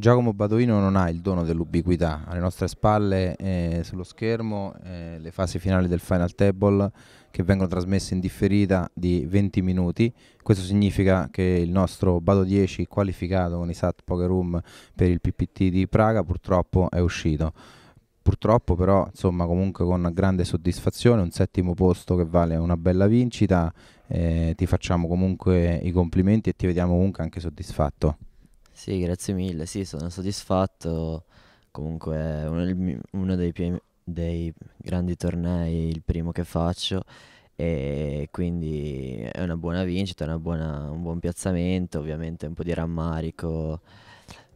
Giacomo Badoino non ha il dono dell'ubiquità, alle nostre spalle eh, sullo schermo eh, le fasi finali del Final Table che vengono trasmesse in differita di 20 minuti, questo significa che il nostro Bado 10 qualificato con i SAT Poker Room per il PPT di Praga purtroppo è uscito purtroppo però insomma comunque con grande soddisfazione un settimo posto che vale una bella vincita eh, ti facciamo comunque i complimenti e ti vediamo comunque anche soddisfatto sì, grazie mille, sì, sono soddisfatto. Comunque è uno, uno dei, più- dei grandi tornei, il primo che faccio e quindi è una buona vincita, una buona- un buon piazzamento, ovviamente un po' di rammarico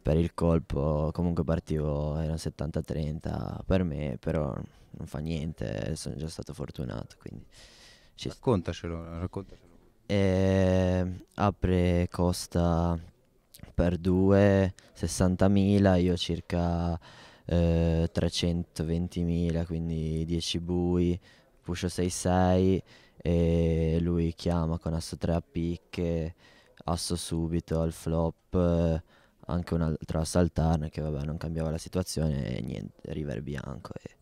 per il colpo, comunque partivo, era 70-30 per me, però non fa niente, sono già stato fortunato, quindi ci Raccontacelo, raccontacelo. E ehm, apre Costa per 2 60.000, io circa eh, 320.000, quindi 10 bui, puscio 6-6 e lui chiama con asso 3 a picche, asso subito al flop, anche un altro asso al turn che vabbè non cambiava la situazione e niente, river bianco e,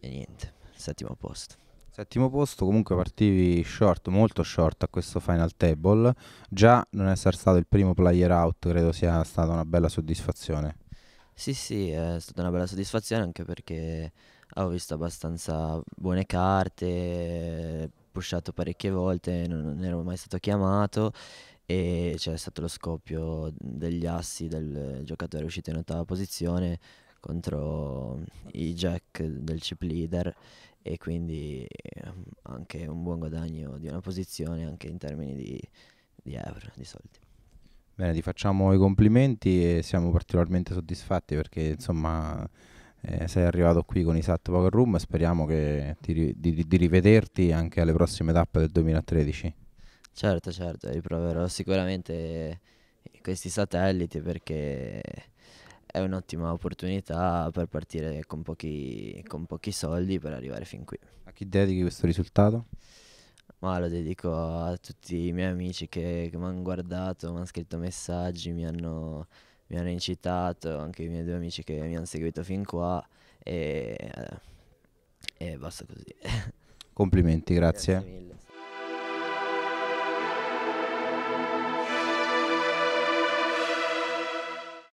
e niente, settimo posto. Settimo posto, comunque partivi short, molto short a questo final table. Già non essere stato il primo player out credo sia stata una bella soddisfazione. Sì, sì, è stata una bella soddisfazione anche perché avevo visto abbastanza buone carte, pushato parecchie volte, non, non ero mai stato chiamato e c'è cioè, stato lo scoppio degli assi del giocatore uscito in ottava posizione contro i jack del chip leader e quindi ehm, anche un buon guadagno di una posizione anche in termini di, di euro, di soldi. Bene, ti facciamo i complimenti e siamo particolarmente soddisfatti perché insomma eh, sei arrivato qui con i SAT Power Room e speriamo ti, di, di rivederti anche alle prossime tappe del 2013. Certo, certo, riproverò sicuramente questi satelliti perché è un'ottima opportunità per partire con pochi, con pochi soldi per arrivare fin qui. A chi dedichi questo risultato? ma lo dedico a tutti i miei amici che, che mi hanno guardato, mi hanno scritto messaggi, mi hanno, mi hanno, incitato, anche i miei due amici che mi hanno seguito fin qua e, eh, e basta così. Complimenti, grazie. grazie mille.